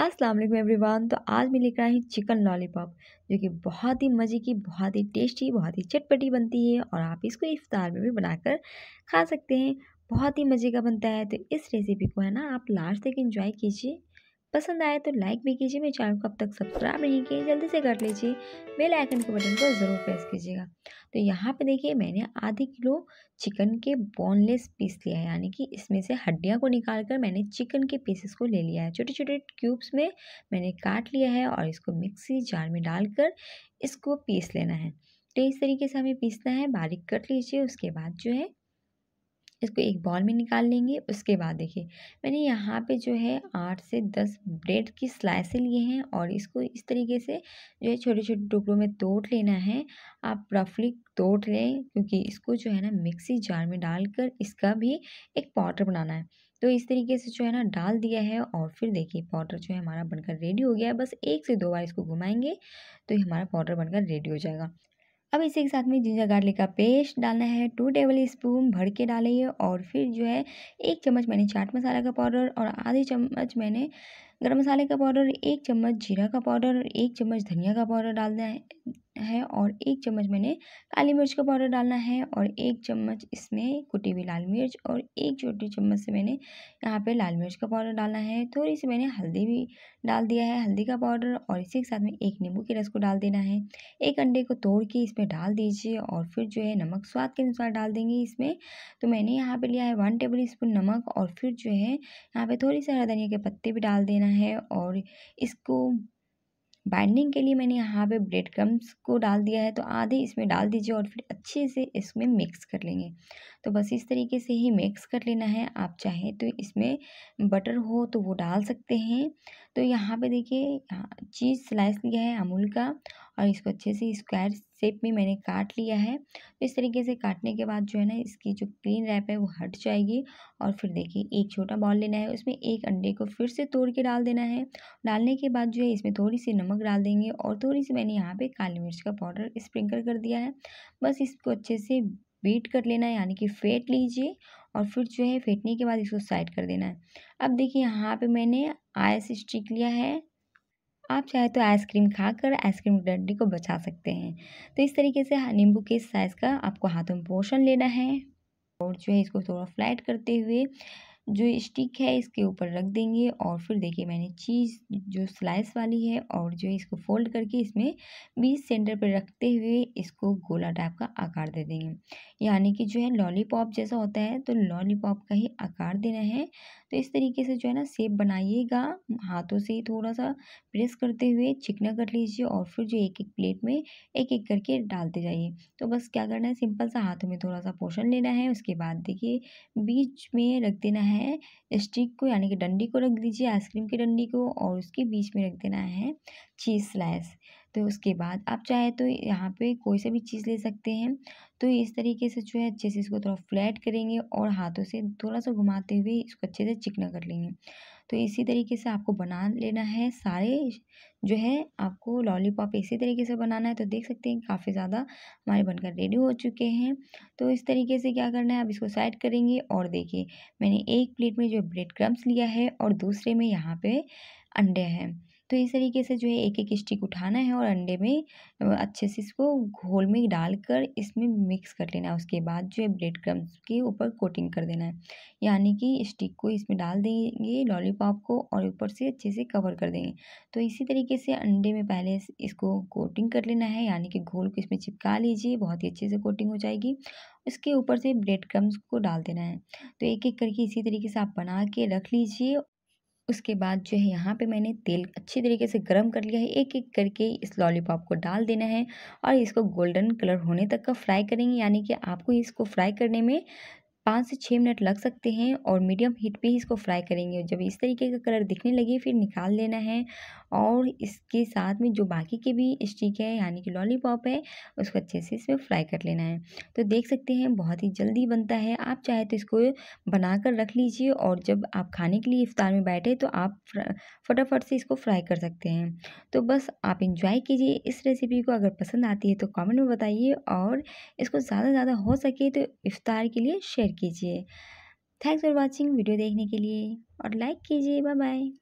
अस्सलाम वालेकुम एवरीवन तो आज मैं लेकर आई चिकन लॉलीपॉप जो कि बहुत ही मज़े की बहुत ही टेस्टी बहुत ही चटपटी बनती है और आप इसको इफ्तार में भी बनाकर खा सकते हैं बहुत ही मज़े का बनता है तो इस रेसिपी को है ना आप लास्ट तक इंजॉय कीजिए पसंद आए तो लाइक भी कीजिए मेरे चैनल को अब तक सब्सक्राइब नहीं किए जल्दी से कर लीजिए बेल आइकन के बटन को ज़रूर प्रेस कीजिएगा तो यहाँ पे देखिए मैंने आधे किलो चिकन के बोनलेस पीस लिया है यानी कि इसमें से हड्डियाँ को निकाल कर मैंने चिकन के पीसेस को ले लिया है छोटे छोटे क्यूब्स में मैंने काट लिया है और इसको मिक्सी जार में डालकर इसको पीस लेना है तो इस तरीके से हमें पीसना है बारीक कट लीजिए उसके बाद जो है इसको एक बॉल में निकाल लेंगे उसके बाद देखिए मैंने यहाँ पे जो है आठ से दस ब्रेड की स्लाइसें लिए हैं और इसको इस तरीके से जो है छोटे छोटे टुकड़ों में तोड़ लेना है आप रफली तोड़ लें क्योंकि इसको जो है ना मिक्सी जार में डालकर इसका भी एक पाउडर बनाना है तो इस तरीके से जो है ना डाल दिया है और फिर देखिए पाउडर जो है हमारा बनकर रेडी हो गया है बस एक से दो बार इसको घुमाएंगे तो हमारा पाउडर बनकर रेडी हो जाएगा अब इसी के साथ में जिंजर गार्लिक का पेस्ट डालना है टू टेबल स्पून भर के डालिए और फिर जो है एक चम्मच मैंने चाट मसाला का पाउडर और आधी चम्मच मैंने गरम मसाले का पाउडर एक चम्मच जीरा का पाउडर एक चम्मच धनिया का पाउडर डालना है है और एक चम्मच मैंने काली मिर्च का पाउडर डालना है और एक चम्मच इसमें कुटी हुई लाल मिर्च और एक छोटी चम्मच से मैंने यहाँ पे लाल मिर्च का पाउडर डालना है थोड़ी सी मैंने हल्दी भी डाल दिया है हल्दी का पाउडर और इसी के साथ में एक नींबू के रस को डाल देना है एक अंडे को तोड़ के इसमें डाल दीजिए और फिर जो है नमक स्वाद के अनुसार डाल देंगे इसमें तो मैंने यहाँ पर लिया है वन टेबल स्पून नमक और फिर जो है यहाँ पर थोड़ी सी हरा धनिया के पत्ते भी डाल देना है और इसको बाइंडिंग के लिए मैंने यहाँ पे ब्रेड क्रम्स को डाल दिया है तो आधे इसमें डाल दीजिए और फिर अच्छे से इसमें मिक्स कर लेंगे तो बस इस तरीके से ही मिक्स कर लेना है आप चाहे तो इसमें बटर हो तो वो डाल सकते हैं तो यहाँ पे देखिए चीज़ स्लाइस लिया है अमूल का और इसको अच्छे से स्क्वायर शेप में मैंने काट लिया है तो इस तरीके से काटने के बाद जो है ना इसकी जो क्लीन रैप है वो हट जाएगी और फिर देखिए एक छोटा बॉल लेना है उसमें एक अंडे को फिर से तोड़ के डाल देना है डालने के बाद जो है इसमें थोड़ी सी नमक डाल देंगे और थोड़ी सी मैंने यहाँ पर काली मिर्च का पाउडर स्प्रिंकल कर दिया है बस इसको अच्छे से बीट कर लेना है यानी कि फेंट लीजिए और फिर जो है फेंटने के बाद इसको साइड कर देना है अब देखिए यहाँ पे मैंने आइस स्टिक लिया है आप चाहे तो आइसक्रीम खाकर आइसक्रीम डंडी को बचा सकते हैं तो इस तरीके से नींबू के साइज़ का आपको हाथों में पोषण लेना है और जो है इसको थोड़ा फ्लाइट करते हुए जो स्टिक है इसके ऊपर रख देंगे और फिर देखिए मैंने चीज़ जो स्लाइस वाली है और जो इसको फोल्ड करके इसमें बीच सेंटर पर रखते हुए इसको गोला टाइप का आकार दे देंगे यानी कि जो है लॉलीपॉप जैसा होता है तो लॉलीपॉप का ही आकार देना है तो इस तरीके से जो है ना सेप बनाइएगा हाथों से ही थोड़ा सा प्रेस करते हुए चिकना कर लीजिए और फिर जो एक एक प्लेट में एक एक करके डालते जाइए तो बस क्या करना है सिंपल सा हाथों में थोड़ा सा पोषण लेना है उसके बाद देखिए बीच में रख देना है स्टिक को यानी कि डंडी को रख दीजिए आइसक्रीम की डंडी को और उसके बीच में रख देना है चीज़ स्लाइस तो उसके बाद आप चाहे तो यहाँ पे कोई सा भी चीज़ ले सकते हैं तो इस तरीके से जो है अच्छे से इसको थोड़ा फ्लैट करेंगे और हाथों से थोड़ा सा घुमाते हुए इसको अच्छे से चिकना कर लेंगे तो इसी तरीके से आपको बना लेना है सारे जो है आपको लॉलीपॉप इसी तरीके से बनाना है तो देख सकते हैं काफ़ी ज़्यादा हमारे बनकर रेडी हो चुके हैं तो इस तरीके से क्या करना है आप इसको साइड करेंगे और देखिए मैंने एक प्लेट में जो ब्रेड क्रम्स लिया है और दूसरे में यहाँ पे अंडे हैं तो इस तरीके से जो है एक एक स्टिक उठाना है और अंडे में अच्छे से इसको घोल में डालकर इसमें मिक्स कर लेना है उसके बाद जो है ब्रेड क्रम्स के ऊपर कोटिंग कर देना है यानी कि स्टिक को इसमें डाल देंगे लॉलीपॉप को और ऊपर से अच्छे से कवर कर देंगे तो इसी तरीके से अंडे में पहले इसको कोटिंग कर लेना है यानी कि घोल को इसमें चिपका लीजिए बहुत ही अच्छे से कोटिंग हो जाएगी उसके ऊपर से ब्रेड क्रम्स को डाल देना है तो एक एक करके इसी तरीके से आप बना के रख लीजिए उसके बाद जो है यहाँ पे मैंने तेल अच्छी तरीके से गर्म कर लिया है एक एक करके इस लॉलीपॉप को डाल देना है और इसको गोल्डन कलर होने तक का फ्राई करेंगे यानी कि आपको इसको फ्राई करने में पाँच से छः मिनट लग सकते हैं और मीडियम हीट पे ही इसको फ्राई करेंगे जब इस तरीके का कलर दिखने लगे फिर निकाल लेना है और इसके साथ में जो बाकी के भी स्टिक है यानी कि लॉलीपॉप है उसको अच्छे से इसमें फ्राई कर लेना है तो देख सकते हैं बहुत ही जल्दी बनता है आप चाहे तो इसको बनाकर रख लीजिए और जब आप खाने के लिए इफ्तार में बैठे तो आप फटाफट से इसको फ्राई कर सकते हैं तो बस आप इंजॉय कीजिए इस रेसिपी को अगर पसंद आती है तो कॉमेंट में बताइए और इसको ज़्यादा से ज़्यादा हो सके तो इफ्तार के लिए शेयर शेयर कीजिए थैंक्स फॉर वॉचिंग वीडियो देखने के लिए और लाइक कीजिए बाय बाय